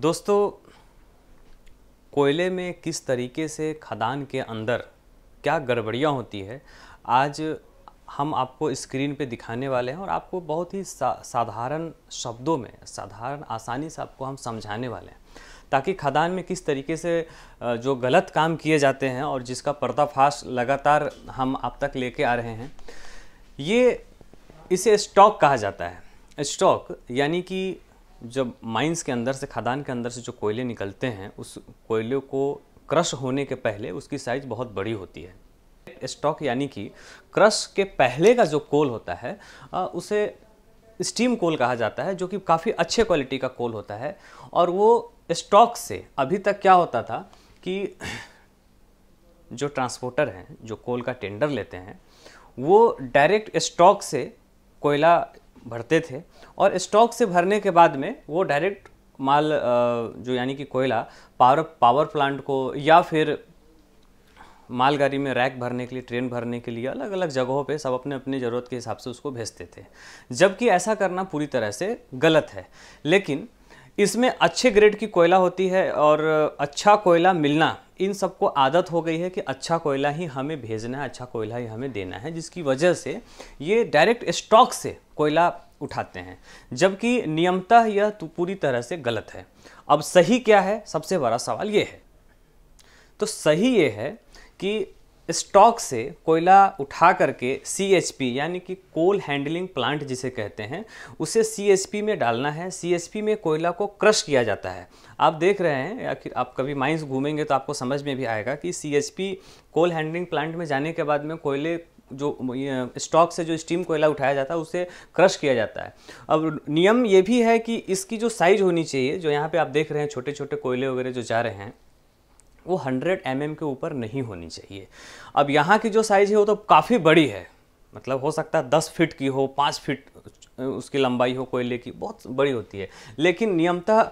दोस्तों कोयले में किस तरीके से खदान के अंदर क्या गड़बड़ियाँ होती है आज हम आपको स्क्रीन पे दिखाने वाले हैं और आपको बहुत ही सा, साधारण शब्दों में साधारण आसानी से आपको हम समझाने वाले हैं ताकि खदान में किस तरीके से जो गलत काम किए जाते हैं और जिसका पर्दाफाश लगातार हम आप तक लेके आ रहे हैं ये इसे स्टॉक कहा जाता है स्टॉक यानी कि जब माइंस के अंदर से खदान के अंदर से जो कोयले निकलते हैं उस कोयले को क्रश होने के पहले उसकी साइज बहुत बड़ी होती है स्टॉक यानी कि क्रश के पहले का जो कोल होता है उसे स्टीम कोल कहा जाता है जो कि काफ़ी अच्छे क्वालिटी का कोल होता है और वो स्टॉक से अभी तक क्या होता था कि जो ट्रांसपोर्टर हैं जो कोल का टेंडर लेते हैं वो डायरेक्ट स्टॉक से कोयला भरते थे और स्टॉक से भरने के बाद में वो डायरेक्ट माल जो यानी कि कोयला पावर पावर प्लांट को या फिर मालगाड़ी में रैक भरने के लिए ट्रेन भरने के लिए अलग अलग जगहों पे सब अपने अपनी ज़रूरत के हिसाब से उसको भेजते थे जबकि ऐसा करना पूरी तरह से गलत है लेकिन इसमें अच्छे ग्रेड की कोयला होती है और अच्छा कोयला मिलना इन सबको आदत हो गई है कि अच्छा कोयला ही हमें भेजना है अच्छा कोयला ही हमें देना है जिसकी वजह से ये डायरेक्ट स्टॉक से कोयला उठाते हैं जबकि नियमतः यह तो पूरी तरह से गलत है अब सही क्या है सबसे बड़ा सवाल ये है तो सही ये है कि स्टॉक से कोयला उठा करके सी यानी कि कोल हैंडलिंग प्लांट जिसे कहते हैं उसे सी में डालना है सी में कोयला को क्रश किया जाता है आप देख रहे हैं या कि आप कभी माइंस घूमेंगे तो आपको समझ में भी आएगा कि सी कोल हैंडलिंग प्लांट में जाने के बाद में कोयले जो स्टॉक से जो स्टीम कोयला उठाया जाता है उसे क्रश किया जाता है अब नियम ये भी है कि इसकी जो साइज़ होनी चाहिए जो यहाँ पर आप देख रहे हैं छोटे छोटे कोयले वगैरह जो जा रहे हैं वो 100 mm के ऊपर नहीं होनी चाहिए अब यहाँ की जो साइज़ है वो तो काफ़ी बड़ी है मतलब हो सकता है दस फिट की हो पाँच फिट उसकी लंबाई हो कोयले की बहुत बड़ी होती है लेकिन नियमतः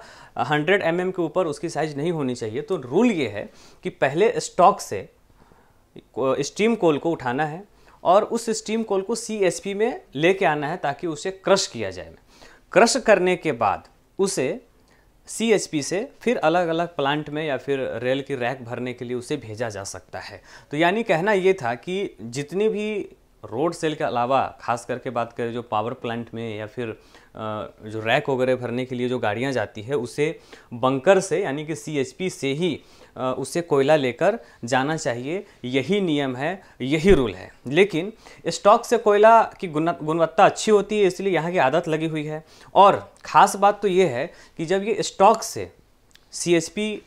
100 एम mm के ऊपर उसकी साइज़ नहीं होनी चाहिए तो रूल ये है कि पहले स्टॉक से स्टीम कोल को उठाना है और उस स्टीम कोल को सी में लेके आना है ताकि उसे क्रश किया जाए क्रश करने के बाद उसे सी से फिर अलग अलग प्लांट में या फिर रेल की रैक भरने के लिए उसे भेजा जा सकता है तो यानी कहना ये था कि जितनी भी रोड सेल के अलावा खास करके बात करें जो पावर प्लांट में या फिर जो रैक वगैरह भरने के लिए जो गाड़ियाँ जाती है उसे बंकर से यानी कि सीएचपी से ही उसे कोयला लेकर जाना चाहिए यही नियम है यही रूल है लेकिन स्टॉक से कोयला की गुणवत्ता अच्छी होती है इसलिए यहाँ की आदत लगी हुई है और ख़ास बात तो ये है कि जब ये स्टॉक से सी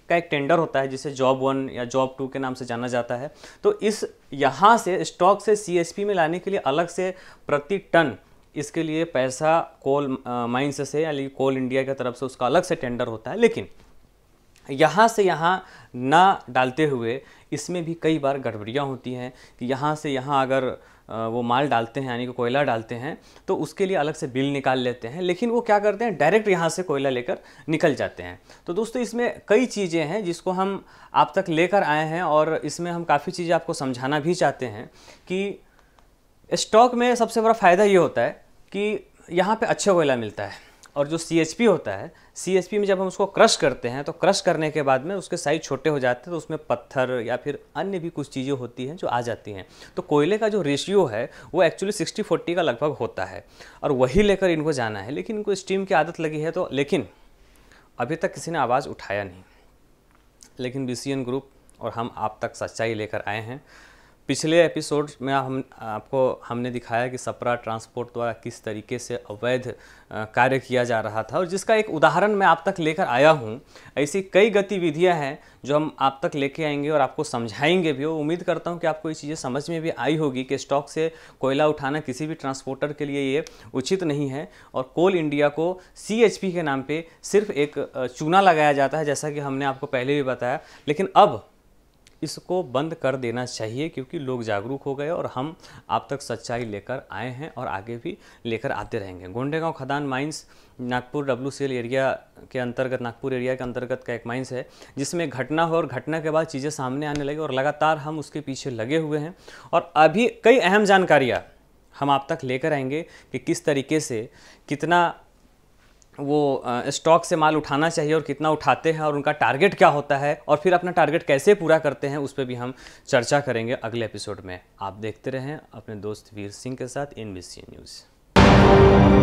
का एक टेंडर होता है जिसे जॉब वन या जॉब टू के नाम से जाना जाता है तो इस यहाँ से स्टॉक से सी में लाने के लिए अलग से प्रति टन इसके लिए पैसा कोल माइंस से यानी कोल इंडिया की तरफ से उसका अलग से टेंडर होता है लेकिन यहाँ से यहाँ ना डालते हुए इसमें भी कई बार गड़बड़ियाँ होती हैं कि यहाँ से यहाँ अगर वो माल डालते हैं यानी कि कोयला डालते हैं तो उसके लिए अलग से बिल निकाल लेते हैं लेकिन वो क्या करते हैं डायरेक्ट यहाँ से कोयला लेकर निकल जाते हैं तो दोस्तों इसमें कई चीज़ें हैं जिसको हम आप तक लेकर आए हैं और इसमें हम काफ़ी चीज़ें आपको समझाना भी चाहते हैं कि स्टॉक में सबसे बड़ा फ़ायदा ये होता है कि यहाँ पर अच्छा कोयला मिलता है और जो सी होता है सी में जब हम उसको क्रश करते हैं तो क्रश करने के बाद में उसके साइज छोटे हो जाते हैं तो उसमें पत्थर या फिर अन्य भी कुछ चीज़ें होती हैं जो आ जाती हैं तो कोयले का जो रेशियो है वो एक्चुअली सिक्सटी फोर्टी का लगभग होता है और वही लेकर इनको जाना है लेकिन इनको स्टीम की आदत लगी है तो लेकिन अभी तक किसी ने आवाज़ उठाया नहीं लेकिन बी ग्रुप और हम आप तक सच्चाई लेकर आए हैं पिछले एपिसोड में हम आपको हमने दिखाया कि सपरा ट्रांसपोर्ट द्वारा किस तरीके से अवैध कार्य किया जा रहा था और जिसका एक उदाहरण मैं आप तक लेकर आया हूँ ऐसी कई गतिविधियाँ हैं जो हम आप तक लेके आएंगे और आपको समझाएंगे भी और उम्मीद करता हूँ कि आपको ये चीज़ें समझ में भी आई होगी कि स्टॉक से कोयला उठाना किसी भी ट्रांसपोर्टर के लिए ये उचित नहीं है और कोल इंडिया को सी के नाम पर सिर्फ एक चूना लगाया जाता है जैसा कि हमने आपको पहले भी बताया लेकिन अब इसको बंद कर देना चाहिए क्योंकि लोग जागरूक हो गए और हम आप तक सच्चाई लेकर आए हैं और आगे भी लेकर आते रहेंगे गोंडेगांव खदान mines Nagpur W C area के अंतर्गत नागपुर एरिया के अंतर्गत का एक माइंस है जिसमें घटना हो और घटना के बाद चीज़ें सामने आने लगी और लगातार हम उसके पीछे लगे हुए हैं और अभी कई अहम जानकारियाँ हम आप तक लेकर आएंगे कि किस तरीके से कितना वो स्टॉक से माल उठाना चाहिए और कितना उठाते हैं और उनका टारगेट क्या होता है और फिर अपना टारगेट कैसे पूरा करते हैं उस पर भी हम चर्चा करेंगे अगले एपिसोड में आप देखते रहें अपने दोस्त वीर सिंह के साथ इन बी न्यूज़